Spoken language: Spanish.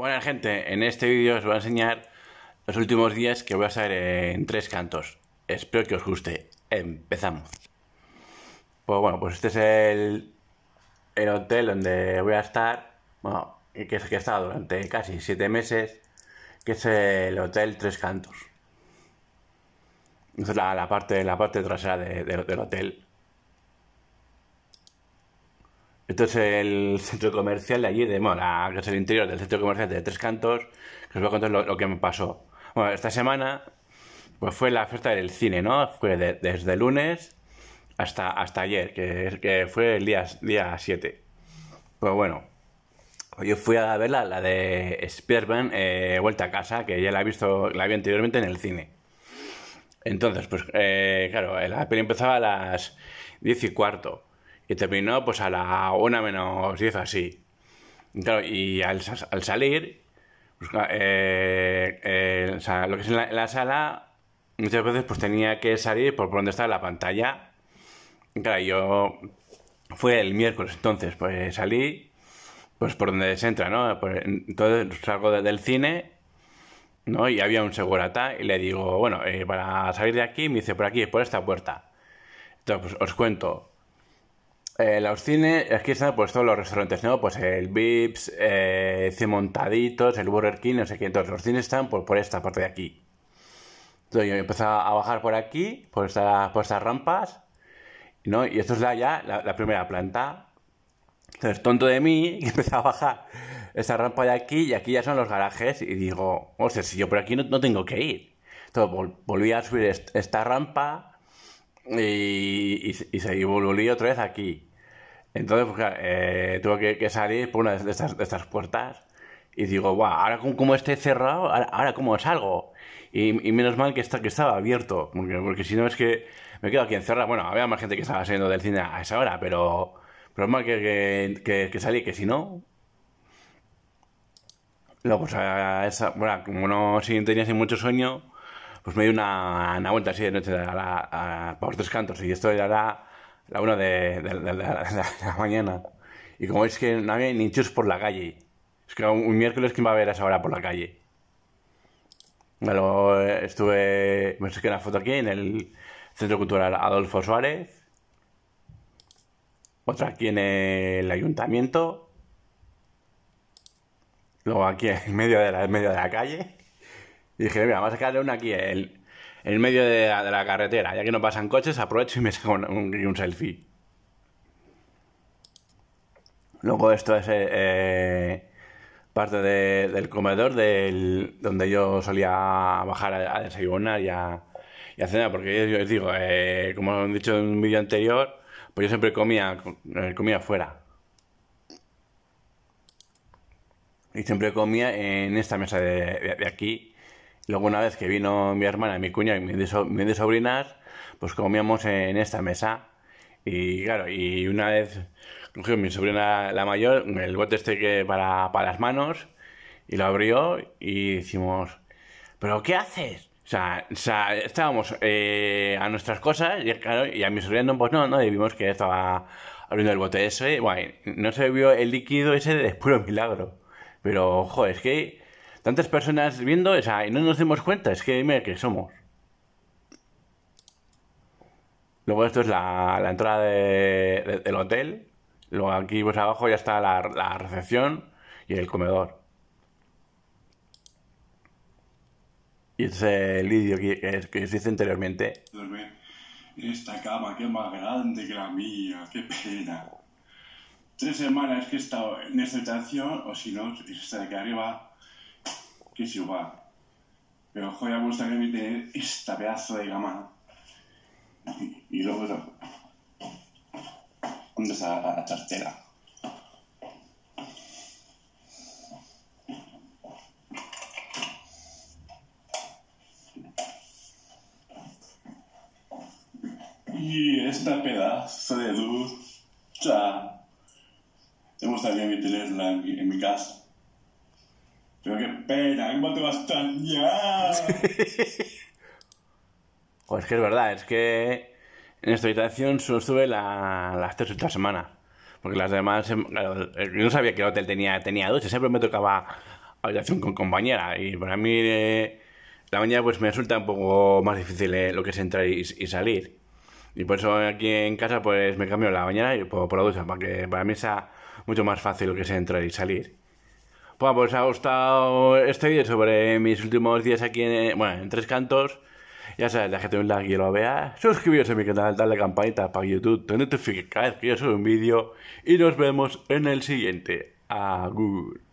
Bueno gente, en este vídeo os voy a enseñar los últimos días que voy a hacer en tres cantos. Espero que os guste. Empezamos. Pues bueno, pues este es el, hotel donde voy a estar, bueno, que, que he estado durante casi siete meses, que es el Hotel Tres Cantos. es la, parte, la parte trasera del hotel. es el centro comercial de allí, de Mona, que es el interior del centro comercial de Tres Cantos, que os voy a contar lo, que me pasó. Bueno, esta semana pues fue la fiesta del cine, ¿no? Fue desde lunes hasta, hasta ayer, que, fue el día, día 7. Pues bueno, yo fui a verla, la de Spearman, eh, Vuelta a casa, que ya la he visto, la vi anteriormente en el cine. Entonces, pues eh, claro, la peli empezaba a las 10 y cuarto y terminó pues a la una menos 10 así. Y, claro, y al, salir, pues, eh, eh, lo que es la, sala, muchas veces pues tenía que salir por, donde estaba la pantalla. yo fue el miércoles entonces, pues salí pues por donde se entra, ¿no? Pues, entonces salgo del cine ¿no? Y había un segurata y le digo, bueno, eh, para salir de aquí, me dice, por aquí, por esta puerta. Entonces, pues, os cuento. Eh, los cines, aquí están pues todos los restaurantes, ¿no? Pues el Vips, eh, Montaditos, el Burger King, no sé qué. Entonces los cines están por por esta parte de aquí. Entonces yo empecé a bajar por aquí, por, por estas rampas, ¿no? Y esto es la, ya la, primera planta. Entonces, tonto de mí, que empecé a bajar esta rampa de aquí y aquí ya son los garajes y digo, hostia, si yo por aquí no, tengo que ir. Entonces volví a subir esta rampa y, y, y volví otra vez aquí. Entonces, pues eh, tuve que, salir por una de estas, puertas y digo, guau, ahora como, esté cerrado, ahora, como salgo. Y, menos mal que, está, que estaba abierto, porque, porque si no es que me quedo aquí encerrado. Bueno, había más gente que estaba saliendo del cine a esa hora, pero, pero es que, que, que, salí, que si no... pues bueno, como no tenía así mucho sueño, pues me di una, vuelta así de noche a, tres cantos y esto era... La, la una de, la mañana. Y como es que no había ni por la calle. Es que un, miércoles, que va a ver a esa hora por la calle? Luego eh, estuve, me saqué una foto aquí en el Centro Cultural Adolfo Suárez. Otra aquí en el Ayuntamiento. Luego aquí en medio de la, medio de la calle. Y dije, mira, vamos a sacarle una aquí, el, en medio de la, carretera. Ya que no pasan coches, aprovecho y me saco un, selfie. Luego esto es eh, eh, parte del comedor del, donde yo solía bajar a, desayunar y a, cenar, porque yo digo, eh, como han dicho en un vídeo anterior, pues yo siempre comía, comía fuera. Y siempre comía en esta mesa de aquí, Luego una vez que vino mi hermana, mi cuña y mis dos sobrinas, pues comíamos en esta mesa. Y claro, y una vez cogió mi sobrina la mayor el bote este que para, para las manos y lo abrió y decimos, ¿pero qué haces? O sea, estábamos eh, a nuestras cosas y, claro, y a mi sobrina pues no, no, y vimos que estaba abriendo el bote ese. Bueno, no se vio el líquido ese de puro milagro. Pero, ojo, es que tantas personas viendo, esa y no nos dimos cuenta, es que dime que somos. Luego esto es la, la entrada de, del hotel. Luego aquí pues abajo ya está la, la recepción y el comedor. Y es el vídeo que, que, os hice anteriormente. Dormir en esta cama que es más grande que la mía, qué pena. Tres semanas que he estado en esta habitación, o si no, esta de aquí arriba, que va Pero joya me que mi tener esta pedazo de gama. Y, luego luego, ¿dónde está la, la Y esta pedazo de ducha. me gustaría tenerla en mi casa. Pero qué pena, ¿cómo te va a extrañar? pues que es verdad, es que en esta habitación solo estuve las tres otra semana. Porque las demás. Em, eh, yo no sabía que el hotel tenía, tenía ducha, siempre me tocaba habitación con compañera. Y para mí, eh, la mañana pues me resulta un poco más difícil eh, lo que es entrar y, salir. Y por eso aquí en casa pues me cambio la mañana y por, por la ducha, para que para mí sea mucho más fácil lo que es entrar y salir. Bueno, pues ha gustado este vídeo sobre mis últimos días aquí en, eh, bueno, en Tres Cantos. Ya sabes, déjate un like y lo vea. Suscribiros a mi canal, dale a la campanita para YouTube, te notifique que yo subo un vídeo. Y nos vemos en el siguiente. Agur.